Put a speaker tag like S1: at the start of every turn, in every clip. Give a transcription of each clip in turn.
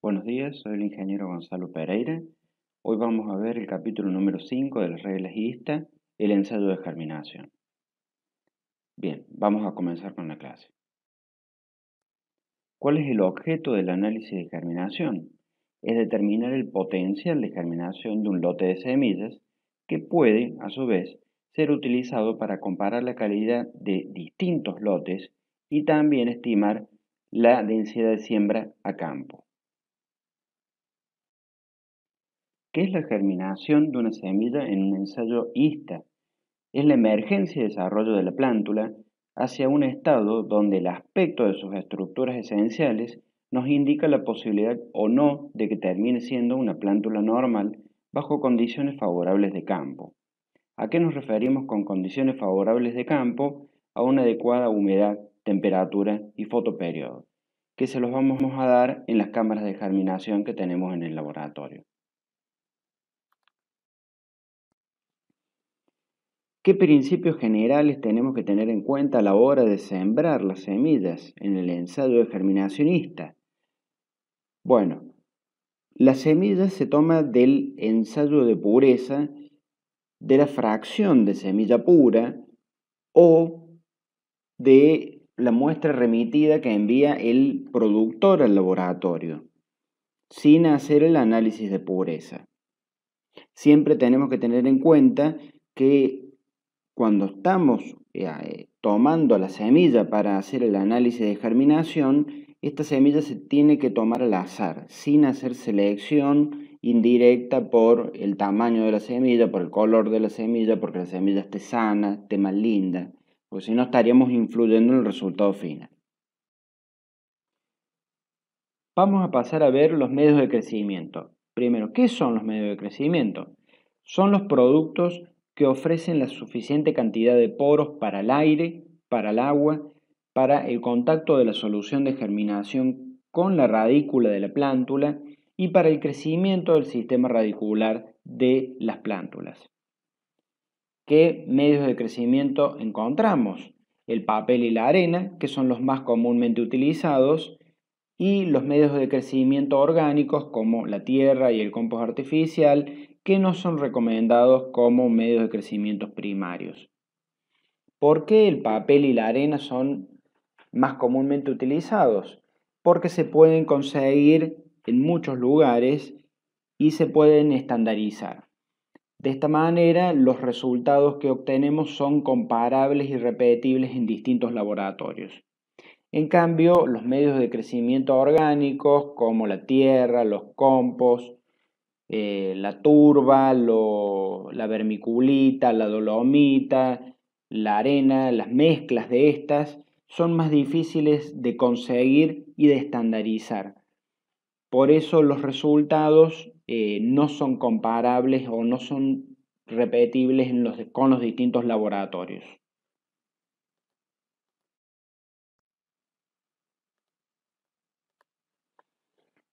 S1: Buenos días, soy el ingeniero Gonzalo Pereira. Hoy vamos a ver el capítulo número 5 de las reglas el ensayo de germinación. Bien, vamos a comenzar con la clase. ¿Cuál es el objeto del análisis de germinación? Es determinar el potencial de germinación de un lote de semillas que puede, a su vez, ser utilizado para comparar la calidad de distintos lotes y también estimar la densidad de siembra a campo. ¿Qué es la germinación de una semilla en un ensayo ISTA? Es la emergencia y desarrollo de la plántula hacia un estado donde el aspecto de sus estructuras esenciales nos indica la posibilidad o no de que termine siendo una plántula normal bajo condiciones favorables de campo. ¿A qué nos referimos con condiciones favorables de campo? A una adecuada humedad, temperatura y fotoperiodo, que se los vamos a dar en las cámaras de germinación que tenemos en el laboratorio. ¿Qué principios generales tenemos que tener en cuenta a la hora de sembrar las semillas en el ensayo de germinacionista? Bueno, la semilla se toma del ensayo de pureza, de la fracción de semilla pura o de la muestra remitida que envía el productor al laboratorio, sin hacer el análisis de pureza. Siempre tenemos que tener en cuenta que cuando estamos eh, eh, tomando la semilla para hacer el análisis de germinación, esta semilla se tiene que tomar al azar, sin hacer selección indirecta por el tamaño de la semilla, por el color de la semilla, porque la semilla esté sana, esté más linda, porque si no estaríamos influyendo en el resultado final. Vamos a pasar a ver los medios de crecimiento. Primero, ¿qué son los medios de crecimiento? Son los productos que ofrecen la suficiente cantidad de poros para el aire, para el agua, para el contacto de la solución de germinación con la radícula de la plántula y para el crecimiento del sistema radicular de las plántulas. ¿Qué medios de crecimiento encontramos? El papel y la arena, que son los más comúnmente utilizados, y los medios de crecimiento orgánicos como la tierra y el compost artificial que no son recomendados como medios de crecimiento primarios. ¿Por qué el papel y la arena son más comúnmente utilizados? Porque se pueden conseguir en muchos lugares y se pueden estandarizar. De esta manera, los resultados que obtenemos son comparables y repetibles en distintos laboratorios. En cambio, los medios de crecimiento orgánicos como la tierra, los compost, eh, la turba, la vermiculita, la dolomita, la arena, las mezclas de estas son más difíciles de conseguir y de estandarizar. Por eso los resultados eh, no son comparables o no son repetibles con los distintos laboratorios.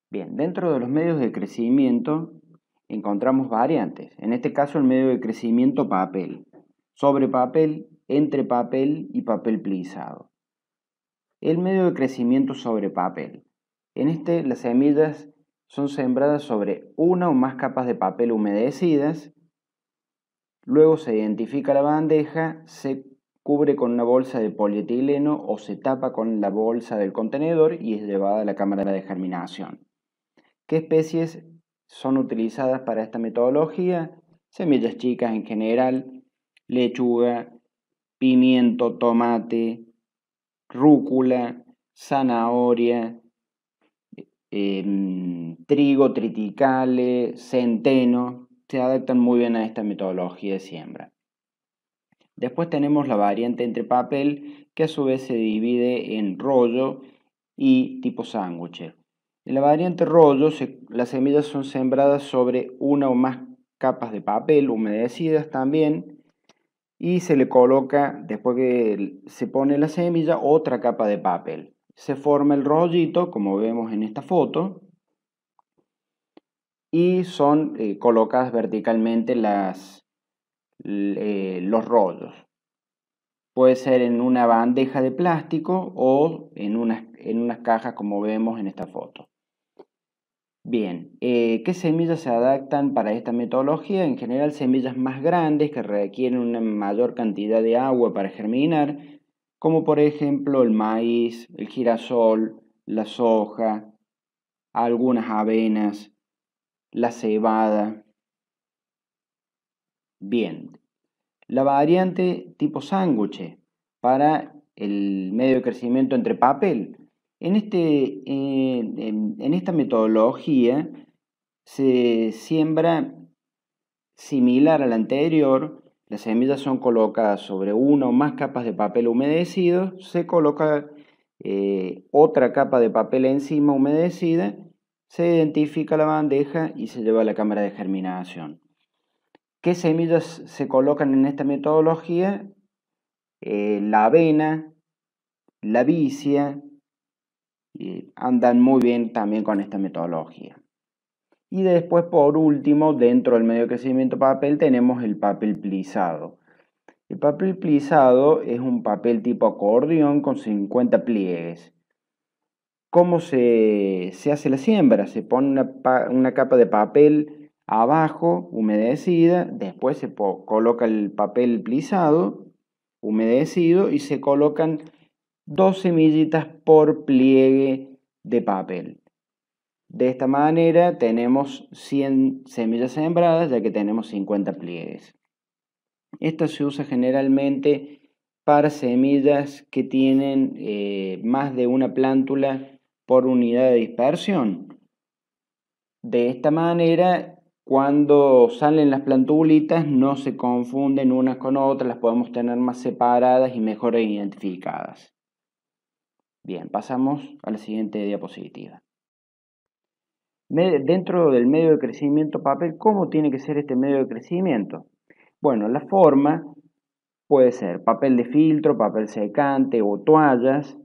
S1: Bien, dentro de los medios de crecimiento encontramos variantes. En este caso, el medio de crecimiento papel, sobre papel, entre papel y papel plisado. El medio de crecimiento sobre papel. En este, las semillas son sembradas sobre una o más capas de papel humedecidas. Luego se identifica la bandeja, se cubre con una bolsa de polietileno o se tapa con la bolsa del contenedor y es llevada a la cámara de germinación. ¿Qué especies son utilizadas para esta metodología, semillas chicas en general, lechuga, pimiento, tomate, rúcula, zanahoria, eh, em, trigo, triticale, centeno, se adaptan muy bien a esta metodología de siembra. Después tenemos la variante entre papel, que a su vez se divide en rollo y tipo sándwich. En la variante rollo, las semillas son sembradas sobre una o más capas de papel humedecidas también y se le coloca, después que se pone la semilla, otra capa de papel. Se forma el rollito, como vemos en esta foto, y son eh, colocadas verticalmente las, eh, los rollos. Puede ser en una bandeja de plástico o en en unas cajas como vemos en esta foto. Bien, eh, ¿qué semillas se adaptan para esta metodología? En general semillas más grandes que requieren una mayor cantidad de agua para germinar, como por ejemplo el maíz, el girasol, la soja, algunas avenas, la cebada. Bien, la variante tipo sándwich para el medio de crecimiento entre papel en, este, eh, en, esta metodología se siembra similar a la anterior, las semillas son colocadas sobre una o más capas de papel humedecido, se coloca eh, otra capa de papel encima humedecida, se identifica la bandeja y se lleva a la cámara de germinación. ¿Qué semillas se colocan en esta metodología? Eh, la avena, la vicia, andan muy bien también con esta metodología. Y después, por último, dentro del medio de crecimiento papel tenemos el papel plisado. El papel plisado es un papel tipo acordeón con 50 pliegues. ¿Cómo se, hace la siembra? Se pone una, una, capa de papel abajo, humedecida, después se coloca el papel plisado, humedecido, y se colocan dos semillitas por pliegue de papel. De esta manera tenemos 100 semillas sembradas ya que tenemos 50 pliegues. Esta se usa generalmente para semillas que tienen eh, más de una plántula por unidad de dispersión. De esta manera, cuando salen las plantulitas, no se confunden unas con otras, las podemos tener más separadas y mejor identificadas. Bien, pasamos a la siguiente diapositiva. Dentro del medio de crecimiento papel, ¿cómo tiene que ser este medio de crecimiento? Bueno, la forma puede ser papel de filtro, papel secante o toallas.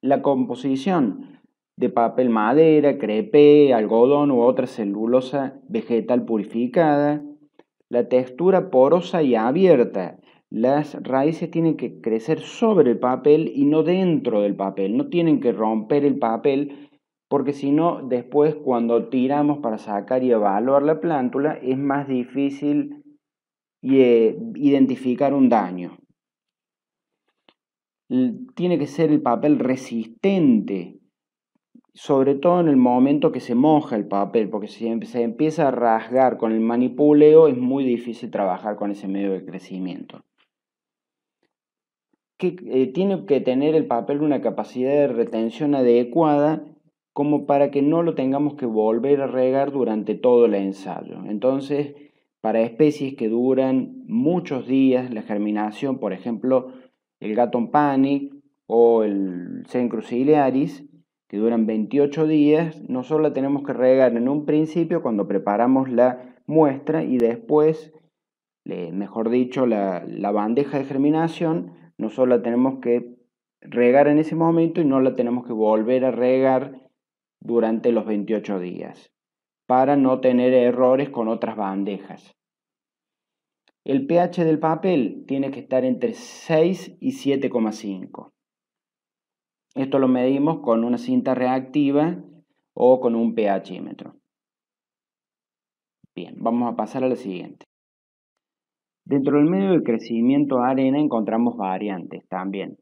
S1: La composición de papel madera, crepe, algodón u otra celulosa vegetal purificada. La textura porosa y abierta las raíces tienen que crecer sobre el papel y no dentro del papel, no tienen que romper el papel, porque si no, después cuando tiramos para sacar y evaluar la plántula, es más difícil eh, identificar un daño. Tiene que ser el papel resistente, sobre todo en el momento que se moja el papel, porque si em, se empieza a rasgar con el manipuleo es muy difícil trabajar con ese medio de crecimiento que eh, tiene que tener el papel una capacidad de retención adecuada como para que no lo tengamos que volver a regar durante todo el ensayo. Entonces, para especies que duran muchos días la germinación, por ejemplo, el gaton panic o el Sencruciliaris, que duran 28 días, no solo la tenemos que regar en un principio cuando preparamos la muestra y después, mejor dicho, la bandeja de germinación, nosotros la tenemos que regar en ese momento y no la tenemos que volver a regar durante los 28 días para no tener errores con otras bandejas. El pH del papel tiene que estar entre 6 y 7,5. Esto lo medimos con una cinta reactiva o con un pHímetro. Bien, vamos a pasar a la siguiente. Dentro del medio de crecimiento arena encontramos variantes también.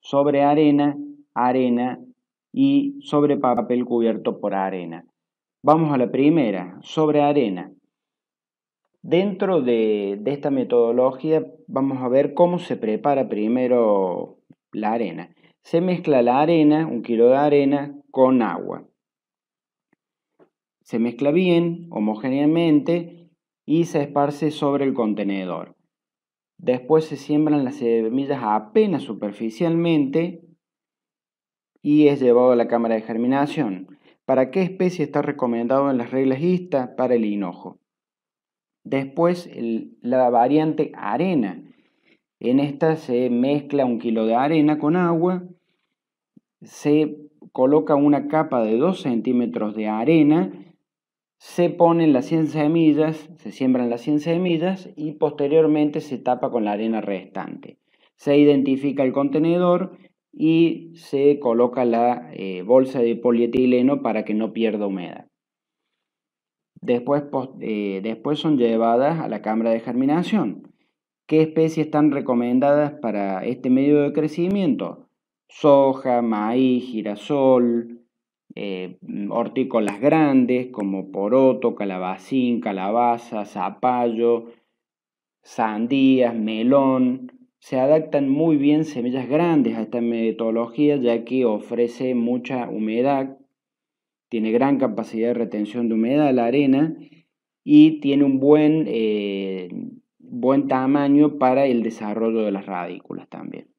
S1: Sobre arena, arena y sobre papel cubierto por arena. Vamos a la primera, sobre arena. Dentro de, de esta metodología vamos a ver cómo se prepara primero la arena. Se mezcla la arena, un kilo de arena, con agua. Se mezcla bien, homogéneamente, y se esparce sobre el contenedor. Después se siembran las semillas apenas superficialmente y es llevado a la cámara de germinación. ¿Para qué especie está recomendado en las reglas ISTA? Para el hinojo. Después la variante arena. En esta se mezcla un kilo de arena con agua, se coloca una capa de 2 centímetros de arena se ponen las 100 semillas, se siembran las 100 semillas y posteriormente se tapa con la arena restante. Se identifica el contenedor y se coloca la eh, bolsa de polietileno para que no pierda humedad. Después, eh, después son llevadas a la cámara de germinación. ¿Qué especies están recomendadas para este medio de crecimiento? Soja, maíz, girasol, eh, hortícolas grandes como poroto, calabacín, calabaza, zapallo, sandías, melón. Se adaptan muy bien semillas grandes a esta metodología ya que ofrece mucha humedad, tiene gran capacidad de retención de humedad la arena y tiene un buen, eh, buen tamaño para el desarrollo de las radículas también.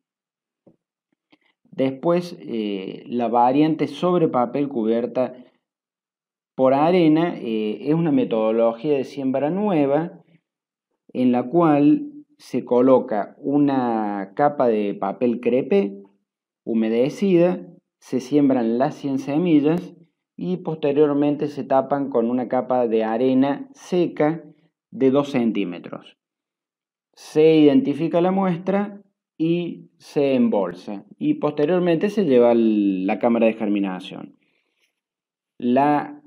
S1: Después, eh, la variante sobre papel cubierta por arena eh, es una metodología de siembra nueva en la cual se coloca una capa de papel crepe humedecida, se siembran las 100 semillas y posteriormente se tapan con una capa de arena seca de 2 centímetros. Se identifica la muestra y se embolsa y posteriormente se lleva a la cámara de germinación. La,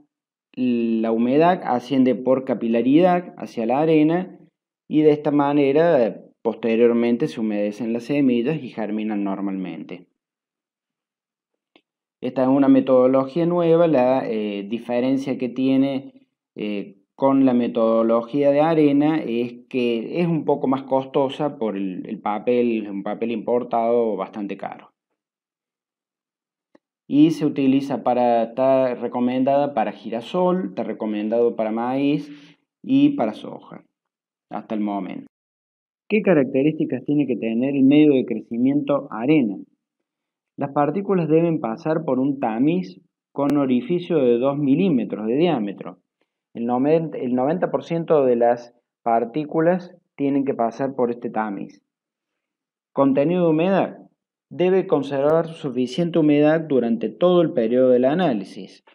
S1: humedad asciende por capilaridad hacia la arena y de esta manera posteriormente se humedecen las semillas y germinan normalmente. Esta es una metodología nueva, la eh, diferencia que tiene eh, con la metodología de arena es que es un poco más costosa por el, papel, un papel importado bastante caro. Y se utiliza para, está recomendada para girasol, está recomendado para maíz y para soja, hasta el momento. ¿Qué características tiene que tener el medio de crecimiento arena? Las partículas deben pasar por un tamiz con orificio de 2 milímetros de diámetro el 90%, de las partículas tienen que pasar por este tamiz. Contenido de humedad. Debe conservar suficiente humedad durante todo el periodo del análisis.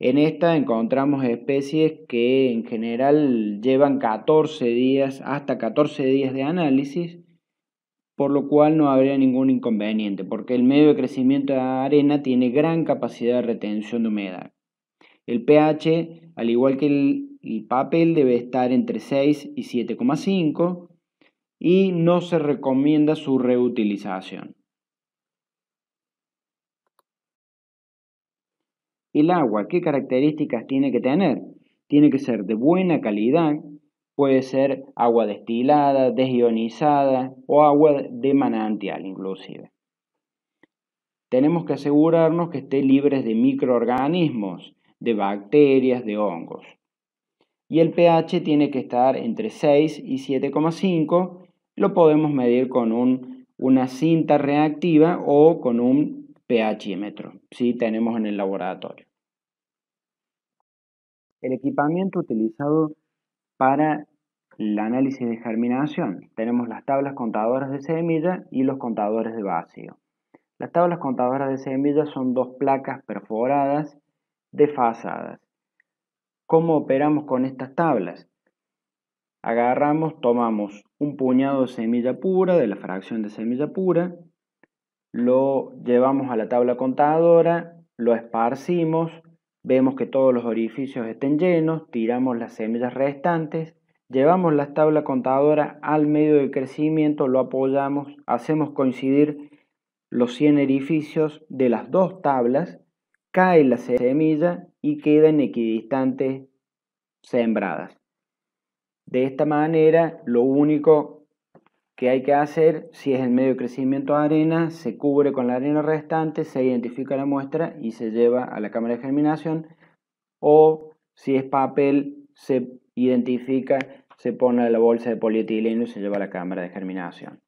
S1: En esta encontramos especies que en general llevan 14 días, hasta 14 días de análisis, por lo cual no habría ningún inconveniente, porque el medio de crecimiento de la arena tiene gran capacidad de retención de humedad. El pH, al igual que el, papel, debe estar entre 6 y 7,5 y no se recomienda su reutilización. El agua, ¿qué características tiene que tener? Tiene que ser de buena calidad, puede ser agua destilada, desionizada o agua de manantial inclusive. Tenemos que asegurarnos que esté libre de microorganismos, de bacterias, de hongos. Y el pH tiene que estar entre 6 y 7,5. Lo podemos medir con un, una cinta reactiva o con un pHímetro, si tenemos en el laboratorio. El equipamiento utilizado para el análisis de germinación. Tenemos las tablas contadoras de semilla y los contadores de vacío. Las tablas contadoras de semilla son dos placas perforadas de fasadas. ¿Cómo operamos con estas tablas? Agarramos, tomamos un puñado de semilla pura, de la fracción de semilla pura, lo llevamos a la tabla contadora, lo esparcimos, vemos que todos los orificios estén llenos, tiramos las semillas restantes, llevamos la tabla contadora al medio del crecimiento, lo apoyamos, hacemos coincidir los 100 orificios de las dos tablas cae la semilla y quedan equidistantes sembradas. De esta manera, lo único que hay que hacer, si es en medio de crecimiento de arena, se cubre con la arena restante, se identifica la muestra y se lleva a la cámara de germinación. O si es papel, se identifica, se pone en la bolsa de polietileno y se lleva a la cámara de germinación.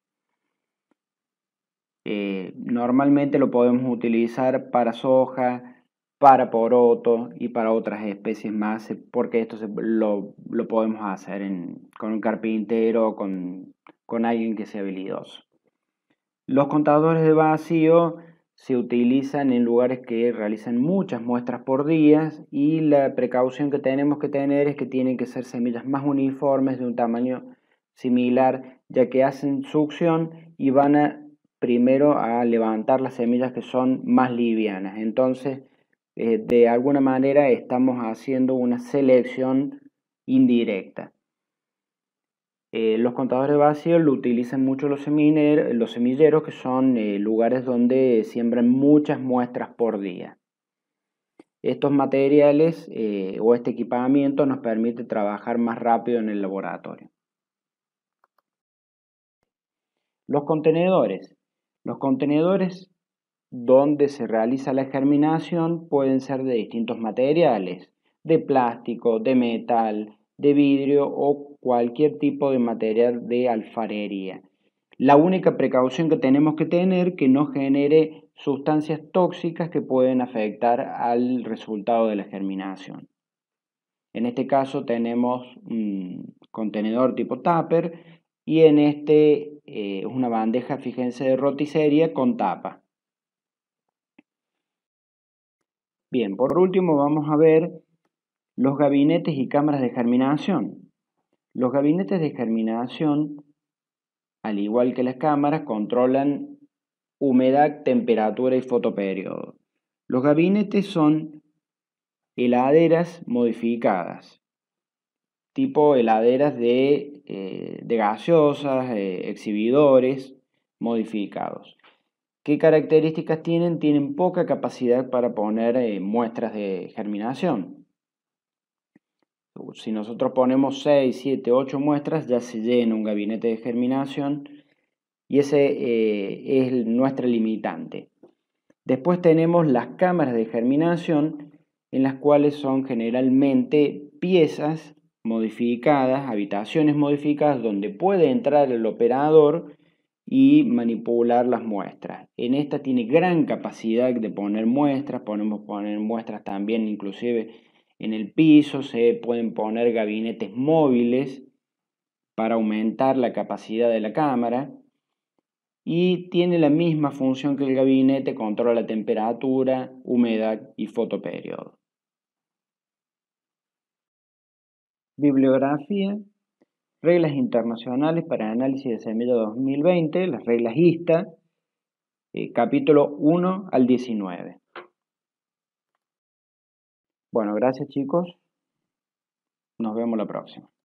S1: Eh, normalmente lo podemos utilizar para soja, para poroto y para otras especies más, eh, porque esto lo, podemos hacer con un carpintero o con, alguien que sea habilidoso. Los contadores de vacío se utilizan en lugares que realizan muchas muestras por día y la precaución que tenemos que tener es que tienen que ser semillas más uniformes de un tamaño similar ya que hacen succión y van primero a levantar las semillas que son más livianas entonces eh, de alguna manera estamos haciendo una selección indirecta. Eh, los contadores vacíos lo utilizan mucho los, los semilleros, que son eh, lugares donde siembran muchas muestras por día. Estos materiales o este equipamiento nos permite trabajar más rápido en el laboratorio. Los contenedores. Los contenedores donde se realiza la germinación pueden ser de distintos materiales, de plástico, de metal, de vidrio o cualquier tipo de material de alfarería. La única precaución que tenemos que tener es que no genere sustancias tóxicas que pueden afectar al resultado de la germinación. En este caso tenemos un contenedor tipo tupper y en este eh, es una bandeja, fíjense, de roticería con tapa. Bien, por último vamos a ver los gabinetes y cámaras de germinación. Los gabinetes de germinación, al igual que las cámaras, controlan humedad, temperatura y fotoperiodo. Los gabinetes son heladeras modificadas, tipo heladeras de, eh, gaseosas, eh, exhibidores modificados. ¿Qué características tienen? Tienen poca capacidad para poner eh, muestras de germinación. Uh, si nosotros ponemos 6, 7, 8 muestras, ya se llena un gabinete de germinación y ese eh, es nuestra limitante. Después tenemos las cámaras de germinación, en las cuales son generalmente piezas modificadas, habitaciones modificadas, donde puede entrar el operador y manipular las muestras. En esta tiene gran capacidad de poner muestras, podemos poner muestras también inclusive en el piso, se pueden poner gabinetes móviles para aumentar la capacidad de la cámara y tiene la misma función que el gabinete, controla la temperatura, humedad y fotoperiodo. Bibliografía Reglas Internacionales para el Análisis de Semilla 2020, las reglas ISTA, eh, capítulo 1 al 19. Bueno, gracias chicos. Nos vemos la próxima.